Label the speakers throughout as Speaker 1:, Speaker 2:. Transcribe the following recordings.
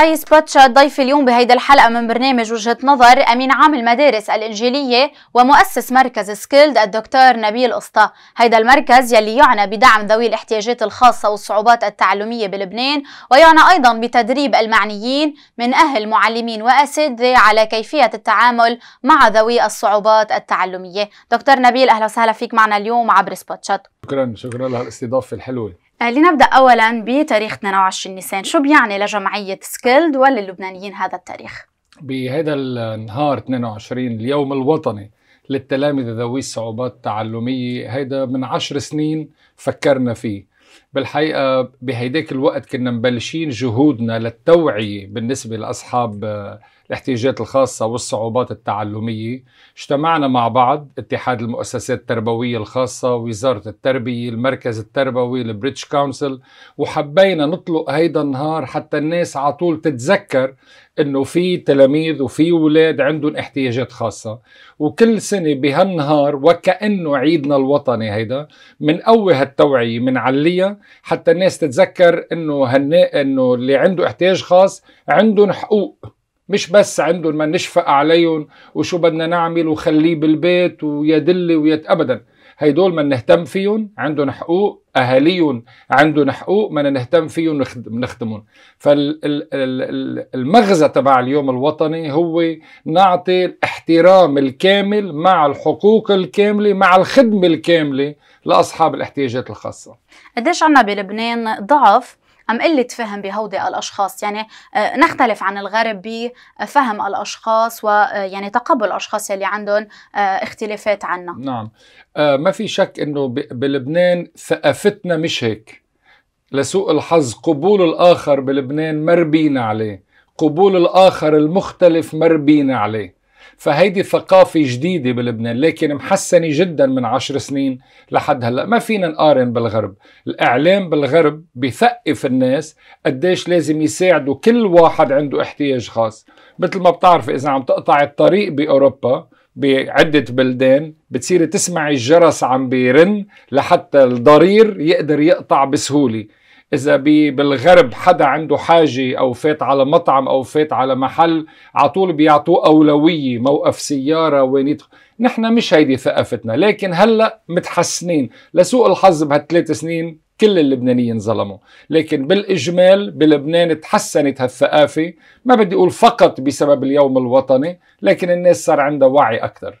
Speaker 1: تعيس باتشا ضيف اليوم بهيدا الحلقة من برنامج وجهة نظر أمين عام المدارس الإنجيلية ومؤسس مركز سكيلد الدكتور نبيل قسطة هيدا المركز يلي يعنى بدعم ذوي الاحتياجات الخاصة والصعوبات التعلمية بلبنان ويعنى أيضا بتدريب المعنيين من أهل معلمين وأساتذة على كيفية التعامل مع ذوي الصعوبات التعلمية دكتور نبيل أهلا وسهلا فيك معنا اليوم عبر سباتشات
Speaker 2: شكرا شكرا لهالاستضافة الحلوة
Speaker 1: آه، لنبدأ أولا بتاريخ 22 نيسان شو بيعني لجمعية سكيلد وللبنانيين هذا
Speaker 2: التاريخ؟ بهذا النهار 22 اليوم الوطني للتلامذة ذوي الصعوبات التعلمية هيدا من عشر سنين فكرنا فيه بالحقيقة بهيداك الوقت كنا مبلشين جهودنا للتوعية بالنسبة لأصحاب آه، الاحتياجات الخاصة والصعوبات التعلمية اجتمعنا مع بعض اتحاد المؤسسات التربوية الخاصة وزارة التربية المركز التربوي البريتش كونسل وحبينا نطلق هيدا النهار حتى الناس على طول تتذكر انه في تلاميذ وفي ولاد عندهم احتياجات خاصه وكل سنه بهالنهار وكانه عيدنا الوطني هيدا بنقوي هالتوعيه بنعليها حتى الناس تتذكر انه هن انه اللي عنده احتياج خاص عندهم حقوق مش بس عندهم ما نشفق عليهم وشو بدنا نعمل وخليه بالبيت ويدل ويت ابدا هيدول ما نهتم فيهم عندهم حقوق اهاليهم عندهم حقوق ما نهتم فيهم نخدمهم فالمغزى تبع اليوم الوطني هو نعطي الاحترام الكامل مع الحقوق الكامله مع الخدمه الكامله لاصحاب الاحتياجات الخاصه
Speaker 1: قديش عنا بلبنان ضعف أم قلة فهم بهودي الأشخاص يعني آه، نختلف عن الغرب بفهم آه، الأشخاص ويعني آه، تقبل الأشخاص يلي عندهم اختلافات عنا
Speaker 2: نعم ما في شك أنه بلبنان ثقافتنا مش هيك لسوء الحظ قبول الآخر بلبنان مربينا عليه قبول الآخر المختلف مربينا عليه فهيدي ثقافة جديدة بلبنان لكن محسنة جدا من عشر سنين لحد هلأ ما فينا نقارن بالغرب الإعلام بالغرب بثقف الناس قديش لازم يساعدوا كل واحد عنده احتياج خاص مثل ما بتعرف إذا عم تقطع الطريق بأوروبا بعدة بلدان بتصير تسمعي الجرس عم بيرن لحتى الضرير يقدر يقطع بسهولة اذا بالغرب حدا عنده حاجه او فات على مطعم او فات على محل على طول بيعطوه اولويه موقف سياره وين يدخل نحن مش هيدي ثقافتنا لكن هلا متحسنين لسوء الحظ بهالثلاث سنين كل اللبنانيين ظلموا لكن بالإجمال بلبنان تحسنت هالثقافة ما بدي أقول فقط بسبب اليوم الوطني لكن الناس صار عندها وعي أكثر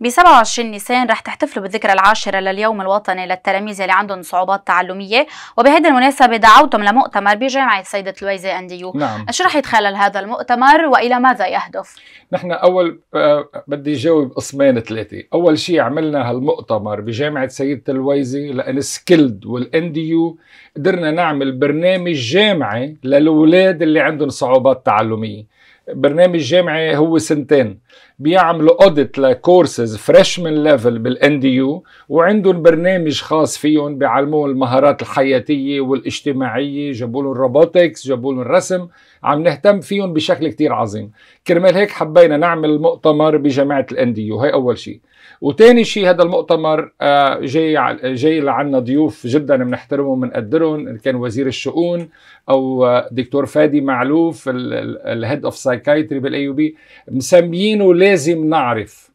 Speaker 1: ب 27 نيسان رح تحتفلوا بالذكرى العاشرة لليوم الوطني للتلاميذ اللي عندهم صعوبات تعلمية وبهذه المناسبة دعوتم لمؤتمر بجامعة سيدة لويزي أنديو نعم. شو رح يتخلل هذا المؤتمر وإلى ماذا يهدف؟
Speaker 2: نحن أول آه، بدي جاوب قسمين ثلاثة أول شيء عملنا هالمؤتمر بجامعة سيدة لويزي لأن سكيلد والإن الانديو قدرنا نعمل برنامج جامعي للاولاد اللي عندهم صعوبات تعلميه برنامج جامعي هو سنتين بيعملوا اوديت لكورسز فريشمان ليفل بالانديو يو وعندهم برنامج خاص فيهم بيعلموهم المهارات الحياتيه والاجتماعيه جابوا لهم روبوتكس جابوا لهم رسم عم نهتم فيهم بشكل كتير عظيم كرمال هيك حبينا نعمل مؤتمر بجامعه الانديو يو هي اول شيء وتاني شيء هذا المؤتمر آه، جاي جاي لعنا ضيوف جدا بنحترمهم بنقدرهم كان وزير الشؤون او آه، دكتور فادي معلوف الهيد اوف سايكايتري بالاي بي مسميينه لازم نعرف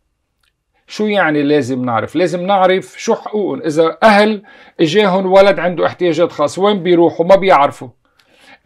Speaker 2: شو يعني لازم نعرف لازم نعرف شو حقوقهم اذا اهل اجاهم ولد عنده احتياجات خاصه وين بيروحوا ما بيعرفوا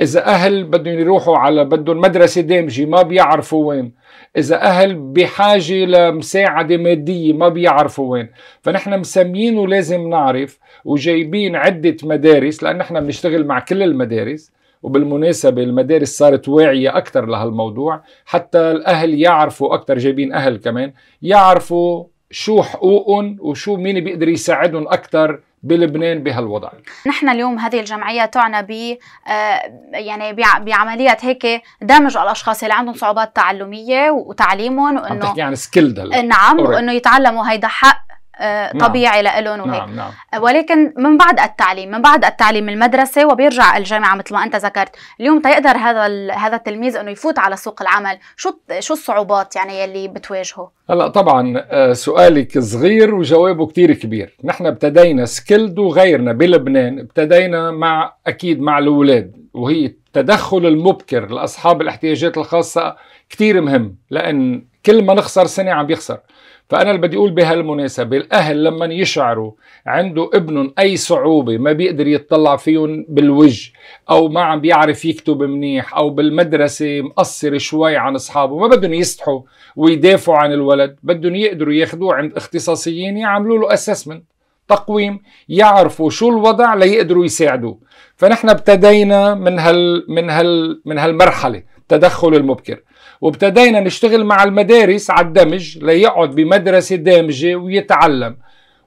Speaker 2: إذا أهل بدهم يروحوا على بدهم مدرسة دامجة ما بيعرفوا وين إذا أهل بحاجة لمساعدة مادية ما بيعرفوا وين فنحن مسميينه لازم نعرف وجايبين عدة مدارس لأن نحن بنشتغل مع كل المدارس وبالمناسبة المدارس صارت واعية أكثر لهالموضوع حتى الأهل يعرفوا أكثر جايبين أهل كمان يعرفوا شو حقوقهم وشو مين بيقدر يساعدهم أكثر بلبنان بهالوضع
Speaker 1: نحن اليوم هذه الجمعية تعنى ب آه، يعني بعملية هيك دمج الأشخاص اللي عندهم صعوبات تعلمية وتعليمهم وإنه عم تحكي
Speaker 2: عن سكيل نعم وإنه
Speaker 1: يتعلموا هيدا حق آه، نعم. طبيعي نعم. لهم وهيك نعم. نعم. آه، ولكن من بعد التعليم من بعد التعليم المدرسه وبيرجع الجامعه مثل ما انت ذكرت اليوم تيقدر هذا هذا التلميذ انه يفوت على سوق العمل شو شو الصعوبات يعني يلي بتواجهه
Speaker 2: هلا طبعا آه، سؤالك صغير وجوابه كتير كبير نحن ابتدينا سكيلد وغيرنا بلبنان ابتدينا مع اكيد مع الاولاد وهي التدخل المبكر لاصحاب الاحتياجات الخاصه كتير مهم لان كل ما نخسر سنه عم بيخسر فأنا اللي بدي أقول بهالمناسبة الأهل لما يشعروا عنده ابنهم أي صعوبة ما بيقدر يتطلع فيهم بالوجه أو ما عم بيعرف يكتب منيح أو بالمدرسة مقصر شوي عن أصحابه ما بدهم يستحوا ويدافعوا عن الولد بدهم يقدروا ياخذوه عند اختصاصيين يعملوا له أسسمنت تقويم يعرفوا شو الوضع ليقدروا يساعدوه فنحن ابتدينا من هال من هال من هالمرحله التدخل المبكر وابتدينا نشتغل مع المدارس على الدمج ليقعد بمدرسة دامجة ويتعلم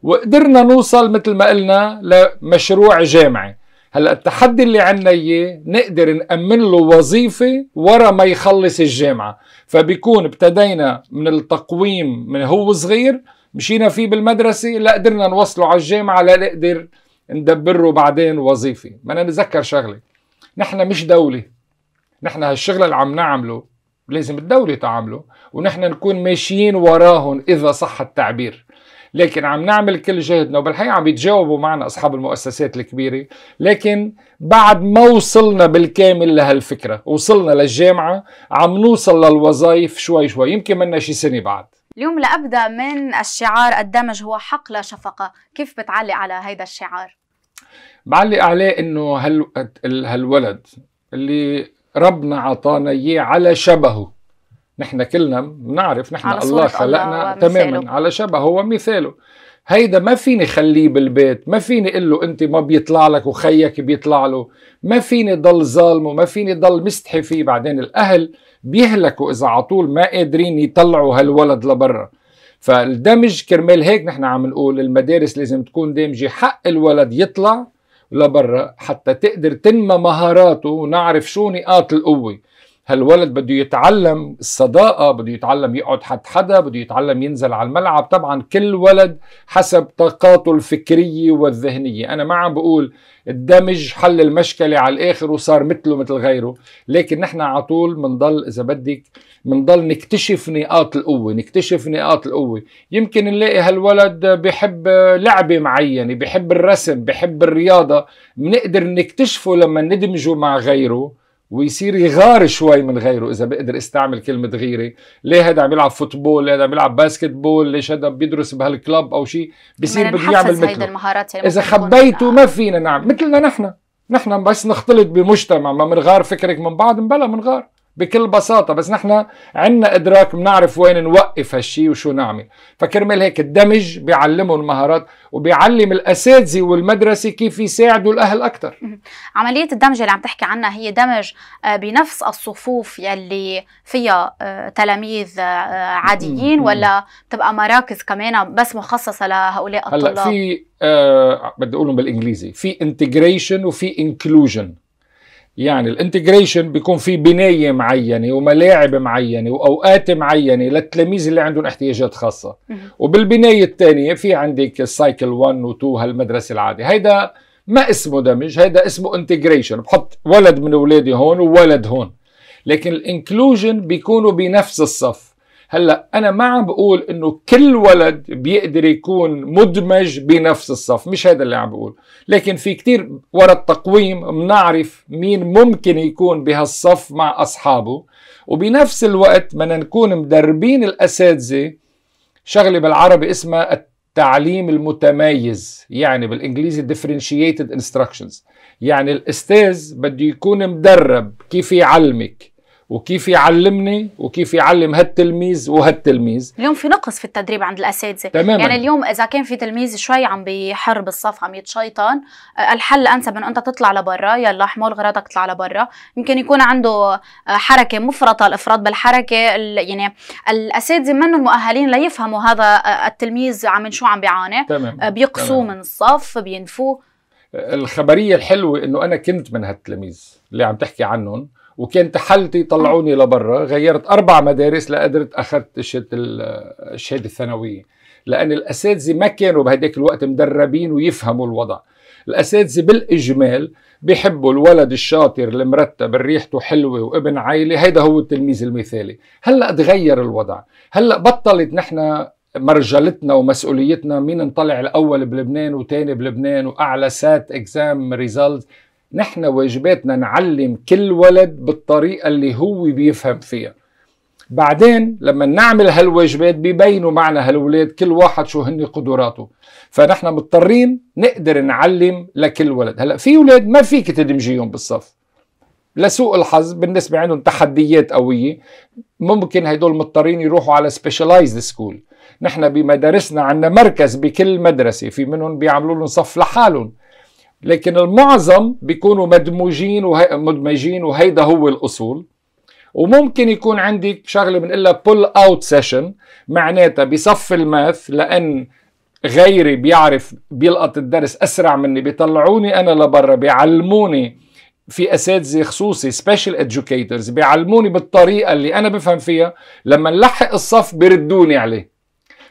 Speaker 2: وقدرنا نوصل مثل ما قلنا لمشروع جامعي هلا التحدي اللي عنا اياه نقدر نامن له وظيفه ورا ما يخلص الجامعه فبيكون ابتدينا من التقويم من هو صغير مشينا فيه بالمدرسه لا قدرنا نوصله على الجامعه لا نقدر ندبره بعدين وظيفه بدنا نتذكر شغله نحن مش دوله نحن هالشغله اللي عم نعمله لازم الدولة تعمله ونحن نكون ماشيين وراهم إذا صح التعبير لكن عم نعمل كل جهدنا وبالحقيقة عم يتجاوبوا معنا أصحاب المؤسسات الكبيرة لكن بعد ما وصلنا بالكامل لهالفكرة وصلنا للجامعة عم نوصل للوظائف شوي شوي يمكن منا شي سنة بعد
Speaker 1: اليوم لأبدأ من الشعار الدمج هو حق لا شفقة كيف بتعلق على هيدا الشعار؟
Speaker 2: بعلق عليه انه هال... هالولد اللي ربنا عطانا اياه على شبهه نحن كلنا بنعرف نحن الله خلقنا تماما على شبهه ومثاله هيدا ما فيني خليه بالبيت ما فيني اقول له انت ما بيطلع لك وخيك بيطلع له ما فيني ضل ظالمه ما فيني ضل مستحي فيه بعدين الاهل بيهلكوا اذا على طول ما قادرين يطلعوا هالولد لبرا فالدمج كرمال هيك نحن عم نقول المدارس لازم تكون دامجه حق الولد يطلع لبرا حتى تقدر تنمى مهاراته ونعرف شو نقاط القوه هالولد بده يتعلم الصداقة بده يتعلم يقعد حد حدا بده يتعلم ينزل على الملعب طبعا كل ولد حسب طاقاته الفكرية والذهنية أنا ما عم بقول الدمج حل المشكلة على الآخر وصار مثله مثل غيره لكن نحن على طول منضل إذا بدك منضل نكتشف نقاط القوة نكتشف نقاط القوة يمكن نلاقي هالولد بحب لعبة معينة بحب الرسم بحب الرياضة بنقدر نكتشفه لما ندمجه مع غيره ويصير يغار شوي من غيره اذا بقدر استعمل كلمه غيره ليه هذا عم يلعب فوتبول ليه هذا عم يلعب باسكت بول ليش هذا بيدرس بهالكلب او شيء بصير بده يعمل مثل
Speaker 1: المهارات يعني اذا خبيته
Speaker 2: ما فينا نعمل مثلنا نحن نحن بس نختلط بمجتمع ما بنغار فكرك من بعض بلا منغار بكل بساطة بس نحن عندنا إدراك بنعرف وين نوقف هالشي وشو نعمل فكرمال هيك الدمج بيعلمهم مهارات وبيعلم الأساتذة والمدرسة كيف يساعدوا الأهل أكثر
Speaker 1: عملية الدمج اللي عم تحكي عنها هي دمج آه، بنفس الصفوف يلي فيها آه، تلاميذ آه، عاديين ولا بتبقى مراكز كمان بس مخصصة لهؤلاء الطلاب هلا في
Speaker 2: آه بدي أقولهم بالإنجليزي في integration وفي inclusion يعني الانتجريشن بيكون في بنايه معينه وملاعب معينه واوقات معينه للتلاميذ اللي عندهم احتياجات خاصه وبالبنايه الثانيه في عندك السايكل 1 و 2 هالمدرسه العادي هيدا ما اسمه دمج هيدا اسمه انتجريشن بحط ولد من اولادي هون وولد هون لكن الانكلوجن بيكونوا بنفس الصف هلا انا ما عم بقول انه كل ولد بيقدر يكون مدمج بنفس الصف مش هذا اللي عم بقول لكن في كتير ورا التقويم بنعرف مين ممكن يكون بهالصف مع اصحابه وبنفس الوقت بدنا نكون مدربين الاساتذه شغله بالعربي اسمها التعليم المتميز يعني بالانجليزي differentiated instructions يعني الاستاذ بده يكون مدرب كيف يعلمك وكيف يعلمني وكيف يعلم هالتلميذ وهالتلميذ
Speaker 1: اليوم في نقص في التدريب عند الاساتذه تماما يعني اليوم اذا كان في تلميذ شوي عم بيحر بالصف عم يتشيطن الحل الانسب انه انت تطلع لبرا يلا احمل غراضك اطلع لبرا يمكن يكون عنده آه، حركه مفرطه الافراط بالحركه يعني الاساتذه منهم مؤهلين ليفهموا هذا آه، التلميذ عم شو عم بيعاني آه، بيقصوه من الصف بينفوه
Speaker 2: الخبريه الحلوه انه انا كنت من هالتلاميذ اللي عم تحكي عنهم وكان تحلتي طلعوني لبرا غيرت اربع مدارس لقدرت اخذت الشهاده الشهاده الثانويه لان الاساتذه ما كانوا بهداك الوقت مدربين ويفهموا الوضع الاساتذه بالاجمال بيحبوا الولد الشاطر المرتب ريحته حلوه وابن عائله هيدا هو التلميذ المثالي هلا تغير الوضع هلا بطلت نحن مرجلتنا ومسؤوليتنا مين نطلع الاول بلبنان وثاني بلبنان واعلى سات اكزام ريزلت نحن واجباتنا نعلم كل ولد بالطريقة اللي هو بيفهم فيها بعدين لما نعمل هالواجبات ببينوا معنا هالولاد كل واحد شو هن قدراته فنحن مضطرين نقدر نعلم لكل ولد هلا في ولاد ما فيك تدمجيهم بالصف لسوء الحظ بالنسبة عندهم تحديات قوية ممكن هدول مضطرين يروحوا على سبيشالايزد سكول نحن بمدارسنا عندنا مركز بكل مدرسة في منهم بيعملوا لهم صف لحالهم لكن المعظم بيكونوا مدموجين وهي مدمجين وهيدا هو الاصول وممكن يكون عندك شغله بنقولها بول اوت سيشن معناتها بصف الماث لان غيري بيعرف بيلقط الدرس اسرع مني بيطلعوني انا لبرا بيعلموني في اساتذه خصوصي سبيشال اديوكيترز بيعلموني بالطريقه اللي انا بفهم فيها لما نلحق الصف بيردوني عليه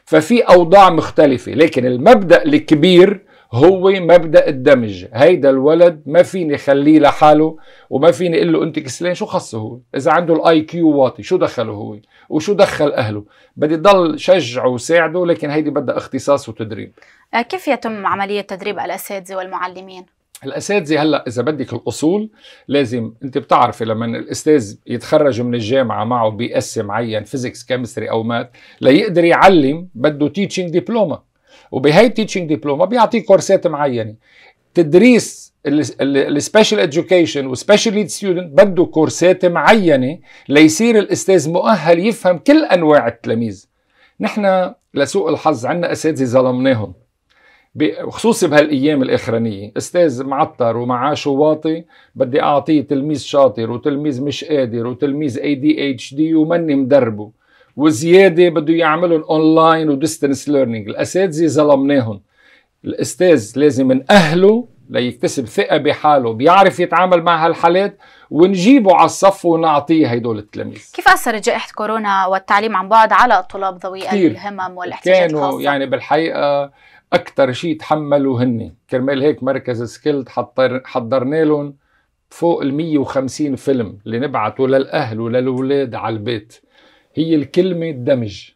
Speaker 2: ففي اوضاع مختلفه لكن المبدا الكبير هو مبدا الدمج هيدا الولد ما فيني خليه لحاله وما فيني اقول له انت كسلان شو خصه هو اذا عنده الاي كيو واطي شو دخله هو وشو دخل اهله بدي ضل شجعه وساعده لكن هيدي بدها اختصاص وتدريب
Speaker 1: آه، كيف يتم عمليه تدريب الاساتذه والمعلمين
Speaker 2: الاساتذه هلا اذا بدك الاصول لازم انت بتعرفي لما الاستاذ يتخرج من الجامعه معه بي اس معين فيزيكس كيمستري او مات ليقدر يعلم بده تيتشينج دبلومه وبهي التيتشنج دبلوما بيعطيك كورسات معينه تدريس السبيشال اديوكيشن وسبيشال ليد ستودنت بده كورسات معينه ليصير الاستاذ مؤهل يفهم كل انواع التلاميذ نحن لسوء الحظ عندنا اساتذه ظلمناهم خصوصي بهالايام الاخرانيه استاذ معطر ومعاشه واطي بدي اعطيه تلميذ شاطر وتلميذ مش قادر وتلميذ اي دي اتش دي ومني مدربه وزياده بده يعملهم اونلاين وديستنس ليرنينج الاساتذه ظلمناهم الاستاذ لازم ناهله ليكتسب ثقه بحاله بيعرف يتعامل مع هالحالات ونجيبه على الصف ونعطيه هدول التلاميذ
Speaker 1: كيف اثرت جائحه كورونا والتعليم عن بعد على الطلاب ذوي الهمم والاحتياجات
Speaker 2: كانوا يعني بالحقيقه اكثر شيء تحملوا هن كرمال هيك مركز سكيلد حضر حضرنا لهم فوق ال 150 فيلم اللي نبعته للاهل وللاولاد على البيت هي الكلمة الدمج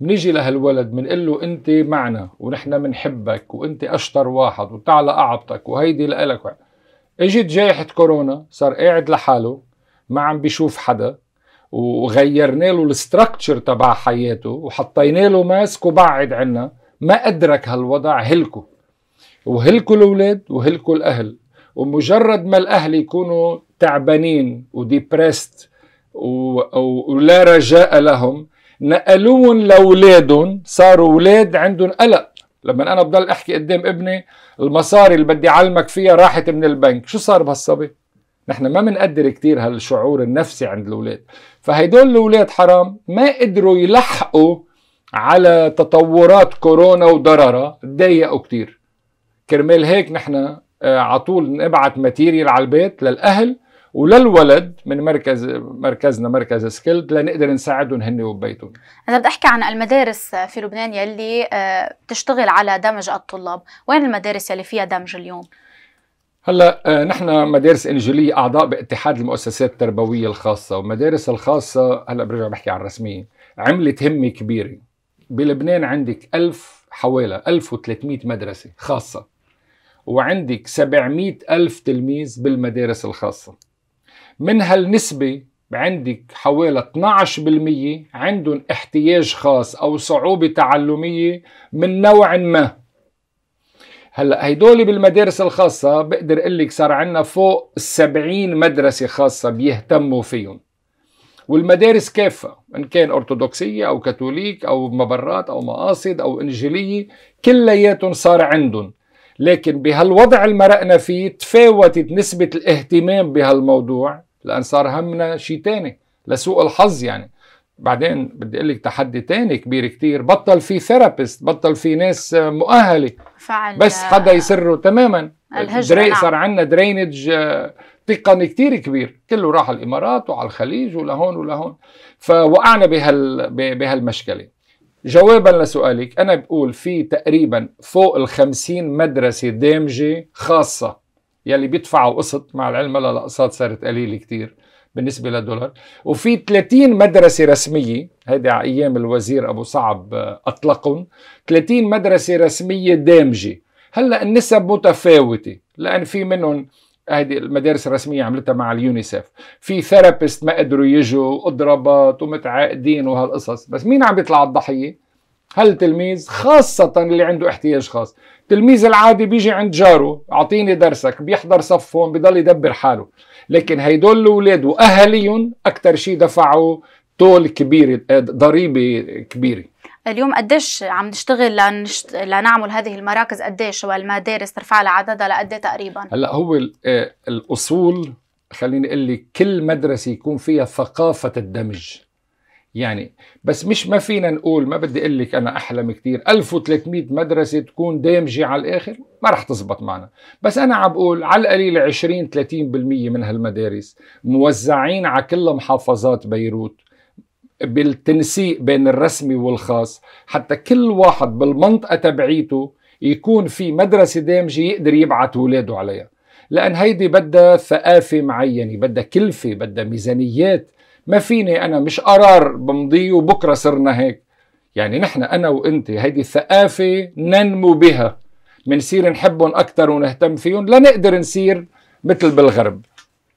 Speaker 2: بنيجي لهالولد بنقول له انت معنا ونحن بنحبك وانت اشطر واحد وتعلى اعطك وهيدي لإلك اجت جائحة كورونا صار قاعد لحاله ما عم بيشوف حدا وغيرنا له الاستراكتشر تبع حياته وحطينا له ماسك وبعد عنا ما ادرك هالوضع هلكه وهلكوا الاولاد وهلكوا الاهل ومجرد ما الاهل يكونوا تعبانين وديبرست ولا رجاء لهم نقلوهم لاولادهم صاروا اولاد عندهم قلق لما انا بضل احكي قدام ابني المصاري اللي بدي اعلمك فيها راحت من البنك شو صار بهالصبي نحن ما بنقدر كثير هالشعور النفسي عند الاولاد فهيدول الاولاد حرام ما قدروا يلحقوا على تطورات كورونا وضررها تضايقوا كثير كرمال هيك نحن آه، على طول نبعت ماتيريال على البيت للاهل وللولد من مركز مركزنا مركز سكيلد لنقدر نساعدهم هن وبيتهم
Speaker 1: انا بدي احكي عن المدارس في لبنان يلي آه، بتشتغل على دمج الطلاب وين المدارس يلي فيها دمج اليوم
Speaker 2: هلا آه، نحن مدارس انجيليه اعضاء باتحاد المؤسسات التربويه الخاصه والمدارس الخاصه هلا برجع بحكي عن الرسميه عملت همه كبيره بلبنان عندك 1000 حوالي 1300 مدرسه خاصه وعندك 700 ألف تلميذ بالمدارس الخاصة من هالنسبة عندك حوالي 12% عندهم احتياج خاص أو صعوبة تعلمية من نوع ما هلا هيدول بالمدارس الخاصة بقدر اقول لك صار عندنا فوق 70 مدرسة خاصة بيهتموا فيهم والمدارس كافة إن كان أرثوذكسية أو كاثوليك أو مبرات أو مقاصد أو إنجيلية كلياتهم صار عندهم لكن بهالوضع اللي مرقنا فيه تفاوتت نسبة الاهتمام بهالموضوع لان صار همنا شيء تاني لسوء الحظ يعني بعدين بدي اقول لك تحدي تاني كبير كتير بطل في ثيرابيست بطل في ناس مؤهله
Speaker 1: فعلا بس حدا
Speaker 2: يسره تماما الهجرة نعم. صار عندنا درينج آه، تقني كتير كبير كله راح الامارات وعلى الخليج ولهون ولهون فوقعنا بهال بهالمشكله جوابا لسؤالك انا بقول في تقريبا فوق ال 50 مدرسه دامجه خاصه يلي بيدفعوا قسط مع العلم هلا الاقساط صارت قليله كثير بالنسبه للدولار وفي 30 مدرسه رسميه هيدي على ايام الوزير ابو صعب آه، اطلقهم 30 مدرسه رسميه دامجه هلا النسب متفاوته لان في منهم هذه المدارس الرسميه عملتها مع اليونيسف في ثيرابيست ما قدروا يجوا اضرابات ومتعاقدين وهالقصص بس مين عم بيطلع الضحيه هل تلميذ خاصة اللي عنده احتياج خاص التلميذ العادي بيجي عند جاره اعطيني درسك بيحضر صفهم بضل يدبر حاله لكن هيدول الاولاد واهاليهم اكثر شيء دفعوا تول كبير ضريبه كبيره
Speaker 1: اليوم قديش عم نشتغل لنشت... لنعمل هذه المراكز قديش والمدارس ترفع لها عددها لقد إيه تقريبا
Speaker 2: هلا هو آه، الاصول خليني اقول لك كل مدرسه يكون فيها ثقافه الدمج يعني بس مش ما فينا نقول ما بدي اقول لك انا احلم كثير 1300 مدرسه تكون دامجه على الاخر ما رح تزبط معنا بس انا عم بقول على القليل 20 30% من هالمدارس موزعين على كل محافظات بيروت بالتنسيق بين الرسمي والخاص حتى كل واحد بالمنطقه تبعيته يكون في مدرسه دامجه يقدر يبعث اولاده عليها لان هيدي بدها ثقافه معينه بدها كلفه بدها ميزانيات ما فيني أنا مش قرار بمضيه وبكرة صرنا هيك يعني نحن أنا وأنت هيدي الثقافة ننمو بها منصير نحبهم أكثر ونهتم فيهم لنقدر نصير مثل بالغرب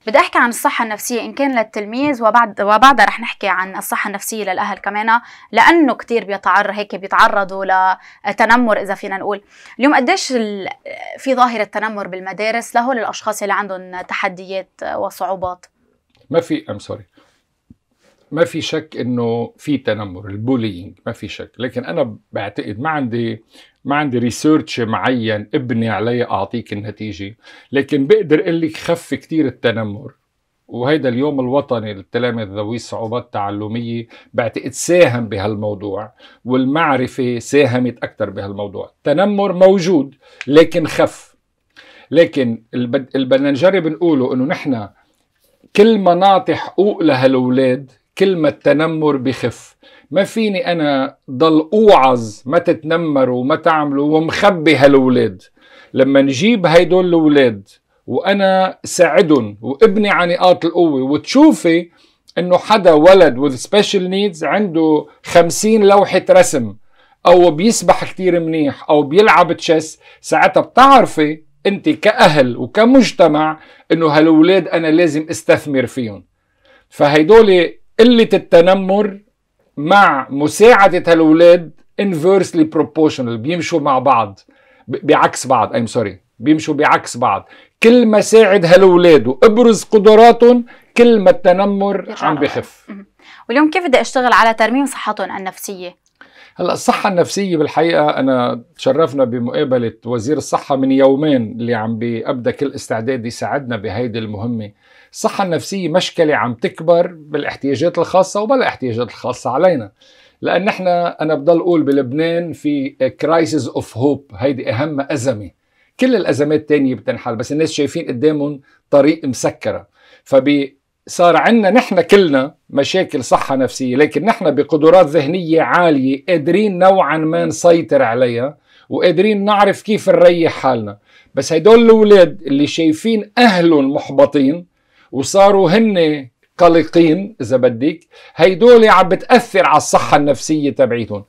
Speaker 1: بدي احكي عن الصحة النفسية إن كان للتلميذ وبعد وبعدها رح نحكي عن الصحة النفسية للأهل كمان لأنه كثير بيتعرض هيك بيتعرضوا لتنمر إذا فينا نقول، اليوم قديش ال... في ظاهرة تنمر بالمدارس لهول الأشخاص اللي عندهم تحديات وصعوبات؟
Speaker 2: ما في أم سوري ما في شك انه في تنمر البولينج ما في شك لكن انا بعتقد ما عندي ما عندي ريسيرش معين ابني عليه اعطيك النتيجه لكن بقدر اقول لك خف كثير التنمر وهيدا اليوم الوطني للتلاميذ ذوي الصعوبات التعلمية بعتقد ساهم بهالموضوع والمعرفة ساهمت أكثر بهالموضوع التنمر موجود لكن خف لكن اللي بدنا نجرب نقوله انه نحن كل ما نعطي حقوق لهالولاد كلمة تنمر بخف ما فيني أنا ضل أوعظ ما تتنمروا وما تعملوا ومخبي هالولاد لما نجيب هيدول الولاد وأنا ساعدهم وابني عن نقاط القوة وتشوفي انه حدا ولد with special needs عنده خمسين لوحة رسم او بيسبح كتير منيح او بيلعب تشيس ساعتها بتعرفي انت كأهل وكمجتمع انه هالولاد انا لازم استثمر فيهم فهيدول قله التنمر مع مساعده هالولاد inversely بروبوشنال بيمشوا مع بعض بعكس بعض ايم سوري بيمشوا بعكس بعض كل ما ساعد هالولاد وابرز قدراتهم كل ما التنمر عم بخف
Speaker 1: واليوم كيف بدي اشتغل على ترميم صحتهم النفسيه
Speaker 2: هلا الصحة النفسية بالحقيقة أنا تشرفنا بمقابلة وزير الصحة من يومين اللي عم بيبدأ كل استعداد يساعدنا بهيدي المهمة الصحة النفسية مشكلة عم تكبر بالاحتياجات الخاصة وبلا احتياجات الخاصة علينا لأن نحن أنا بضل أقول بلبنان في كرايسيس أوف هوب هيدي أهم أزمة كل الأزمات الثانية بتنحل بس الناس شايفين قدامهم طريق مسكرة فصار صار عندنا نحن كلنا مشاكل صحة نفسية لكن نحن بقدرات ذهنية عالية قادرين نوعا ما نسيطر عليها وقادرين نعرف كيف نريح حالنا بس هدول الأولاد اللي شايفين أهلهم محبطين وصاروا هن قلقين اذا بدك هيدول عم بتاثر على الصحه النفسيه تبعيتهم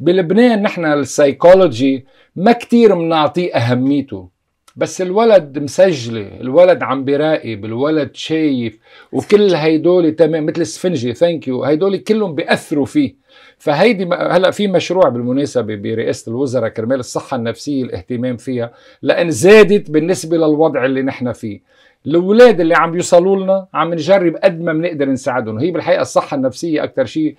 Speaker 2: بلبنان نحن السايكولوجي ما كتير منعطيه اهميته بس الولد مسجلة الولد عم بيراقب الولد شايف وكل هيدول تمام مثل السفنجة ثانك يو هيدول كلهم بيأثروا فيه فهيدي هلا في مشروع بالمناسبة برئاسة الوزراء كرمال الصحة النفسية الاهتمام فيها لأن زادت بالنسبة للوضع اللي نحن فيه الاولاد اللي عم بيوصلوا لنا عم نجرب قد ما بنقدر نساعدهم وهي بالحقيقه الصحه النفسيه اكثر شيء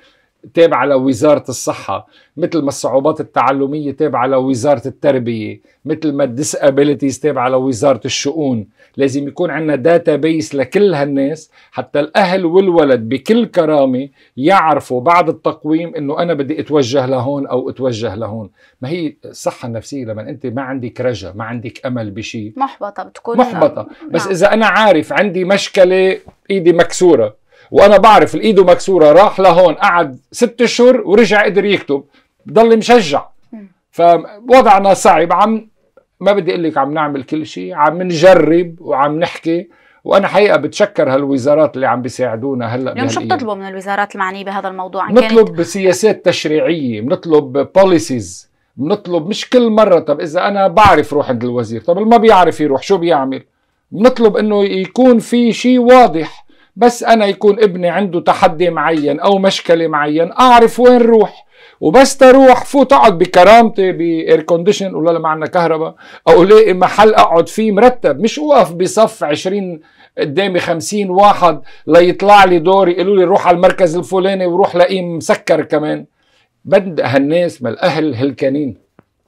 Speaker 2: تابعة لوزارة الصحة مثل ما الصعوبات التعلمية تابعة لوزارة التربية مثل ما الديسابيليتيز تابعة لوزارة الشؤون لازم يكون عندنا داتا بيس لكل هالناس حتى الأهل والولد بكل كرامة يعرفوا بعد التقويم أنه أنا بدي أتوجه لهون أو أتوجه لهون ما هي الصحة النفسية لما أنت ما عندك رجا ما عندك أمل بشيء
Speaker 1: محبطة بتكون محبطة بس نعم. إذا
Speaker 2: أنا عارف عندي مشكلة إيدي مكسورة وانا بعرف الايده مكسوره راح لهون قعد ست اشهر ورجع قدر يكتب بضل مشجع فوضعنا صعب عم ما بدي اقول لك عم نعمل كل شيء عم نجرب وعم نحكي وانا حقيقه بتشكر هالوزارات اللي عم بيساعدونا هلا اليوم شو بتطلبوا
Speaker 1: من الوزارات المعنيه بهذا الموضوع نطلب
Speaker 2: كانت... سياسات تشريعيه بنطلب بوليسيز بنطلب مش كل مره طب اذا انا بعرف روح عند الوزير طب اللي ما بيعرف يروح شو بيعمل بنطلب انه يكون في شيء واضح بس انا يكون ابني عنده تحدي معين او مشكله معين اعرف وين روح وبس تروح فوت اقعد بكرامتي باير كونديشن ولا ما عندنا كهرباء او الاقي إيه، محل اقعد فيه مرتب مش اوقف بصف 20 قدامي 50 واحد ليطلع لي دور يقولوا لي روح على المركز الفلاني وروح لاقيه مسكر كمان بد هالناس ما الاهل هلكانين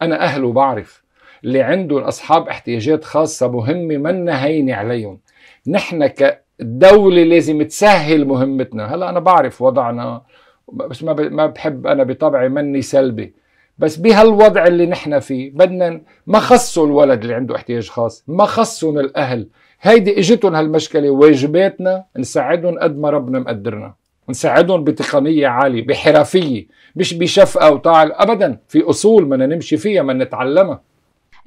Speaker 2: انا اهل وبعرف اللي عنده اصحاب احتياجات خاصه مهمه منا هينه عليهم نحن ك الدولة لازم تسهل مهمتنا هلا أنا بعرف وضعنا بس ما ما بحب أنا بطبعي مني سلبي بس بهالوضع اللي نحن فيه بدنا ما خصوا الولد اللي عنده احتياج خاص ما خصوا الأهل هيدي اجتهم هالمشكلة واجباتنا نساعدهم قد ما ربنا مقدرنا نساعدهم بتقنية عالية بحرفية مش بشفقة وطاعة أبدا في أصول بدنا نمشي فيها بدنا نتعلمها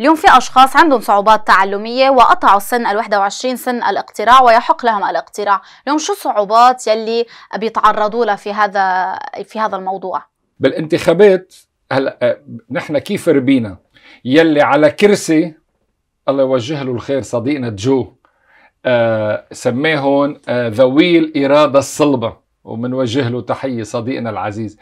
Speaker 1: اليوم في أشخاص عندهم صعوبات تعلمية وقطعوا سن ال 21 سن الاقتراع ويحق لهم الاقتراع اليوم شو الصعوبات يلي بيتعرضوا لها في هذا في هذا الموضوع
Speaker 2: بالانتخابات هلا آه، نحن كيف ربينا يلي على كرسي الله يوجه له الخير صديقنا جو آه سماهم آه ذوي الإرادة الصلبة ومنوجه له تحية صديقنا العزيز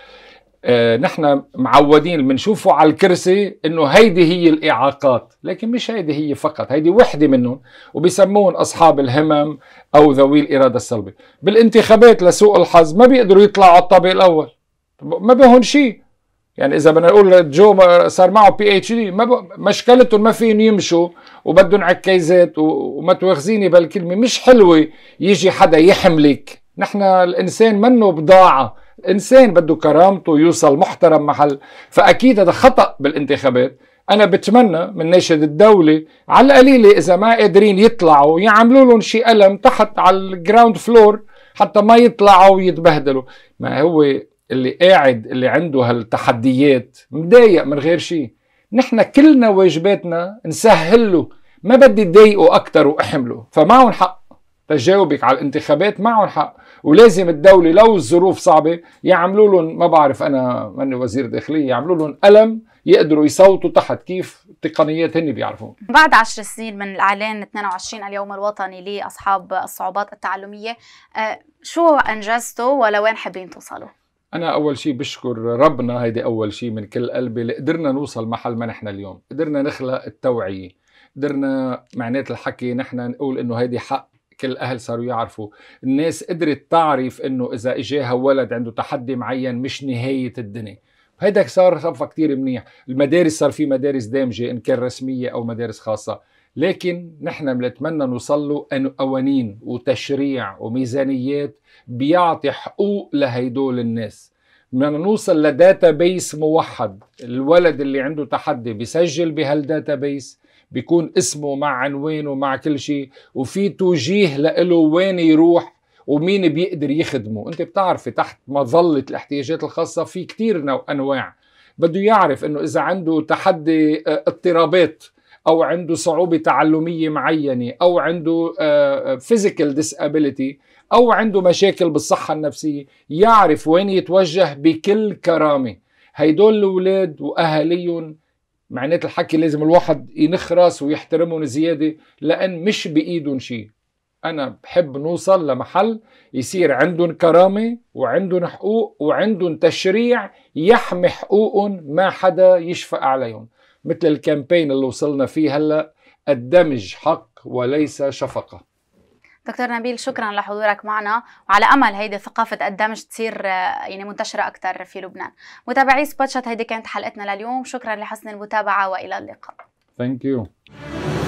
Speaker 2: آه، نحن معودين بنشوفه على الكرسي انه هيدي هي الاعاقات لكن مش هيدي هي فقط هيدي وحده منهم وبيسمون اصحاب الهمم او ذوي الاراده السلبيه بالانتخابات لسوء الحظ ما بيقدروا يطلعوا على الطابق الاول ما بهون شيء يعني اذا بدنا نقول جو صار معه بي اتش دي ما مشكلتهم ما فيهم يمشوا وبدهم عكيزات وما تواخذيني بهالكلمه مش حلوه يجي حدا يحملك نحن الانسان منه بضاعه انسان بده كرامته يوصل محترم محل فاكيد هذا خطا بالانتخابات انا بتمنى من ناشد الدوله على القليله اذا ما قادرين يطلعوا يعملوا لهم شيء قلم تحت على الجراوند فلور حتى ما يطلعوا ويتبهدلوا ما هو اللي قاعد اللي عنده هالتحديات مضايق من غير شيء نحن كلنا واجباتنا نسهل له ما بدي ضايقه اكثر واحمله فمعهم حق تجاوبك على الانتخابات معهم حق ولازم الدوله لو الظروف صعبه يعملوا لهم ما بعرف انا ماني وزير داخليه يعملوا لهم قلم يقدروا يصوتوا تحت كيف تقنيات هن بيعرفون
Speaker 1: بعد عشر سنين من الاعلان 22 اليوم الوطني لاصحاب الصعوبات التعلميه آه، شو انجزتوا ولوين حابين توصلوا
Speaker 2: انا اول شيء بشكر ربنا هيدي اول شيء من كل قلبي اللي قدرنا نوصل محل ما نحن اليوم قدرنا نخلق التوعيه قدرنا معنات الحكي نحن نقول انه هيدي حق كل الاهل صاروا يعرفوا الناس قدرت تعرف انه اذا اجاها ولد عنده تحدي معين مش نهايه الدنيا هيدا صار صفة كتير منيح المدارس صار في مدارس دامجة إن كان رسمية أو مدارس خاصة لكن نحن بنتمنى نوصل له قوانين وتشريع وميزانيات بيعطي حقوق لهيدول الناس بدنا نوصل لداتا بيس موحد الولد اللي عنده تحدي بيسجل بهالداتا بيس بيكون اسمه مع عنوانه مع كل شيء وفي توجيه لإله وين يروح ومين بيقدر يخدمه انت بتعرفي تحت مظلة الاحتياجات الخاصة في كتير أنواع بده يعرف انه اذا عنده تحدي آه، اضطرابات او عنده صعوبه تعلميه معينه او عنده فيزيكال آه، آه، disability او عنده مشاكل بالصحه النفسيه يعرف وين يتوجه بكل كرامه هيدول الاولاد واهاليهم معنات الحكي لازم الواحد ينخ راسه ويحترمهم زياده لان مش بايدهم شيء انا بحب نوصل لمحل يصير عندهم كرامه وعندهم حقوق وعندهم تشريع يحمي حقوقهم ما حدا يشفق عليهم مثل الكامبين اللي وصلنا فيه هلا الدمج حق وليس شفقه
Speaker 1: دكتور نبيل نعم. شكرا لحضورك معنا وعلى امل هيدي ثقافه الدمج تصير آه، يعني منتشره اكثر في لبنان متابعي سبوتشات هيدي كانت حلقتنا لليوم شكرا لحسن المتابعه والى اللقاء
Speaker 2: Thank you.